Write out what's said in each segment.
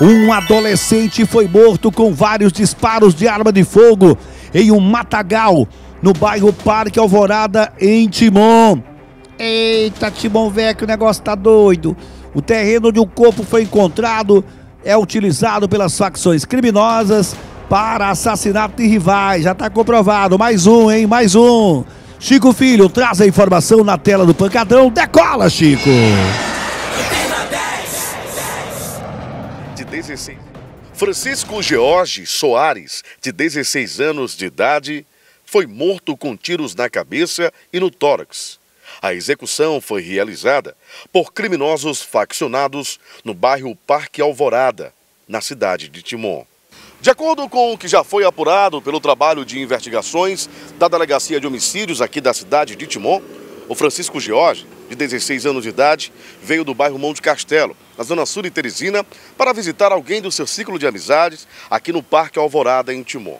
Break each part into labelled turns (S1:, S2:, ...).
S1: Um adolescente foi morto com vários disparos de arma de fogo em um matagal no bairro Parque Alvorada, em Timon. Eita, Timon velho, que o negócio tá doido. O terreno onde o corpo foi encontrado é utilizado pelas facções criminosas para assassinato de rivais. Já tá comprovado. Mais um, hein? Mais um. Chico Filho traz a informação na tela do Pancadão. Decola, Chico!
S2: 16 Francisco Jorge Soares, de 16 anos de idade, foi morto com tiros na cabeça e no tórax. A execução foi realizada por criminosos faccionados no bairro Parque Alvorada, na cidade de Timon. De acordo com o que já foi apurado pelo trabalho de investigações da Delegacia de Homicídios aqui da cidade de Timon, o Francisco Jorge de 16 anos de idade, veio do bairro Monte Castelo, na zona sul de Teresina, para visitar alguém do seu círculo de amizades aqui no Parque Alvorada, em Timon.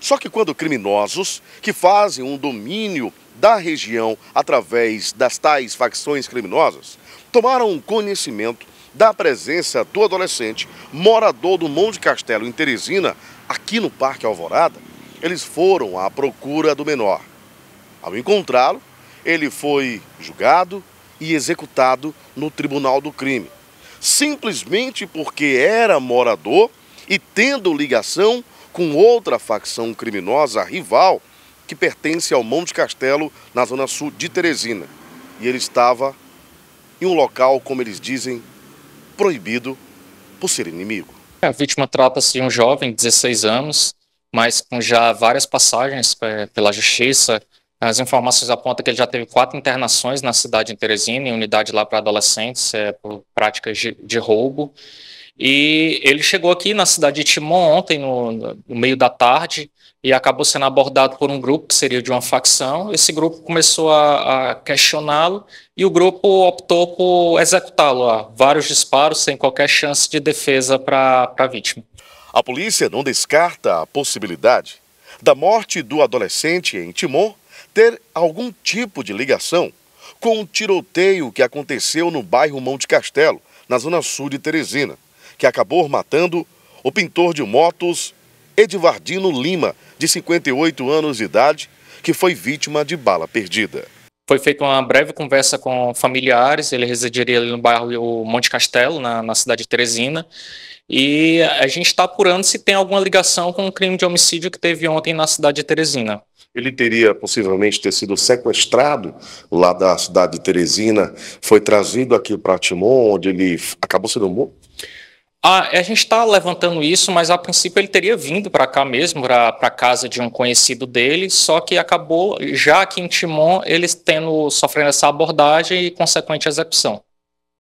S2: Só que quando criminosos, que fazem um domínio da região através das tais facções criminosas, tomaram conhecimento da presença do adolescente morador do Monte Castelo, em Teresina, aqui no Parque Alvorada, eles foram à procura do menor. Ao encontrá-lo, ele foi julgado e executado no tribunal do crime, simplesmente porque era morador e tendo ligação com outra facção criminosa rival que pertence ao Monte Castelo, na zona sul de Teresina. E ele estava em um local, como eles dizem, proibido por ser inimigo.
S3: A vítima trata-se de um jovem, 16 anos, mas com já várias passagens é, pela justiça, as informações apontam que ele já teve quatro internações na cidade de Teresina, em unidade lá para adolescentes, é, por práticas de, de, roubo. E ele chegou aqui na cidade de Timon ontem, no, no, meio da tarde, e acabou sendo abordado por um grupo que seria de uma facção. Esse grupo começou a, a questioná-lo e o grupo optou por executá-lo. Vários disparos, sem qualquer chance de defesa para a vítima. A polícia não descarta a possibilidade da morte
S2: do adolescente em Timon ter algum tipo de ligação com o um tiroteio que aconteceu no bairro Monte Castelo, na zona sul de Teresina, que acabou matando o pintor de motos Edivardino Lima, de 58
S3: anos de idade, que foi vítima de bala perdida. Foi feita uma breve conversa com familiares, ele residiria ali no bairro Monte Castelo, na, na cidade de Teresina, e a gente está apurando se tem alguma ligação com o crime de homicídio que teve ontem na cidade de Teresina.
S2: Ele teria possivelmente ter sido sequestrado lá da cidade de Teresina, foi trazido aqui para Timon, onde ele acabou sendo morto?
S3: Ah, é, a gente está levantando isso, mas a princípio ele teria vindo para cá mesmo, para a casa de um conhecido dele, só que acabou, já que em Timon, eles tendo sofrendo essa abordagem e consequente execução.